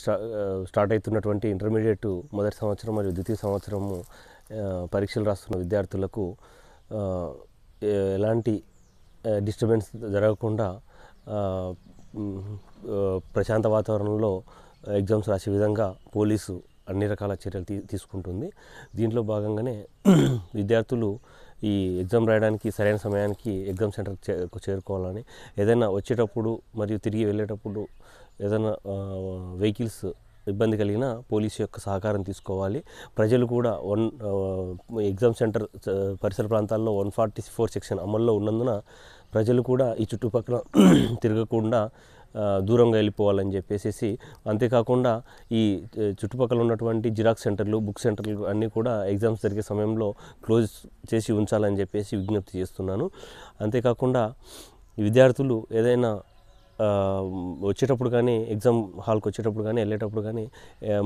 స్టా స్టార్ట్ అవుతున్నటువంటి ఇంటర్మీడియట్ మొదటి సంవత్సరం మరియు ద్వితీయ సంవత్సరము పరీక్షలు రాస్తున్న విద్యార్థులకు ఎలాంటి డిస్టర్బెన్స్ జరగకుండా ప్రశాంత వాతావరణంలో ఎగ్జామ్స్ రాసే విధంగా పోలీసు అన్ని రకాల చర్యలు తీసుకుంటుంది దీంట్లో భాగంగానే విద్యార్థులు ఈ ఎగ్జామ్ రాయడానికి సరైన సమయానికి ఎగ్జామ్ సెంటర్ చేరుకోవాలని ఏదైనా వచ్చేటప్పుడు మరియు తిరిగి వెళ్ళేటప్పుడు ఏదైనా వెహికల్స్ ఇబ్బంది కలిగిన పోలీసు యొక్క సహకారం తీసుకోవాలి ప్రజలు కూడా వన్ ఎగ్జామ్ సెంటర్ పరిసర ప్రాంతాల్లో వన్ ఫార్టీ ఫోర్ సెక్షన్ అమల్లో ఉన్నందున ప్రజలు కూడా ఈ చుట్టుపక్కల తిరగకుండా దూరంగా వెళ్ళిపోవాలని చెప్పేసి అంతేకాకుండా ఈ చుట్టుపక్కల ఉన్నటువంటి జిరాక్స్ సెంటర్లు బుక్ సెంటర్లు అన్నీ కూడా ఎగ్జామ్స్ జరిగే సమయంలో క్లోజ్ చేసి ఉంచాలని చెప్పేసి విజ్ఞప్తి చేస్తున్నాను అంతేకాకుండా విద్యార్థులు ఏదైనా వచ్చేటప్పుడు కానీ ఎగ్జామ్ హాల్కి వచ్చేటప్పుడు కానీ వెళ్ళేటప్పుడు కానీ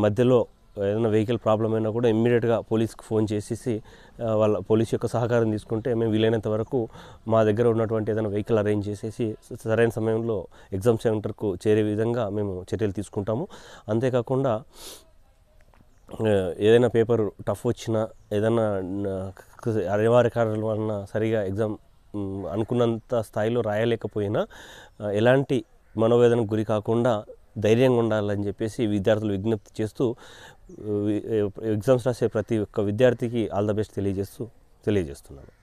మధ్యలో ఏదైనా వెహికల్ ప్రాబ్లం అయినా కూడా ఇమ్మీడియట్గా పోలీస్కి ఫోన్ చేసేసి వాళ్ళ పోలీస్ యొక్క సహకారం తీసుకుంటే మేము వీలైనంత వరకు మా దగ్గర ఉన్నటువంటి ఏదైనా వెహికల్ అరేంజ్ చేసేసి సరైన సమయంలో ఎగ్జామ్ సెంటర్కు చేరే విధంగా మేము చర్యలు తీసుకుంటాము అంతేకాకుండా ఏదైనా పేపర్ టఫ్ వచ్చినా ఏదైనా అనివార్య కారణాల వలన సరిగా ఎగ్జామ్ అనుకున్నంత స్థాయిలో రాయలేకపోయినా ఎలాంటి మనోవేదనకు గురి కాకుండా ధైర్యంగా ఉండాలని చెప్పేసి విద్యార్థులు విజ్ఞప్తి చేస్తూ ఎగ్జామ్స్ రాసే ప్రతి ఒక్క విద్యార్థికి ఆల్ ద బెస్ట్ తెలియజేస్తూ తెలియజేస్తున్నాను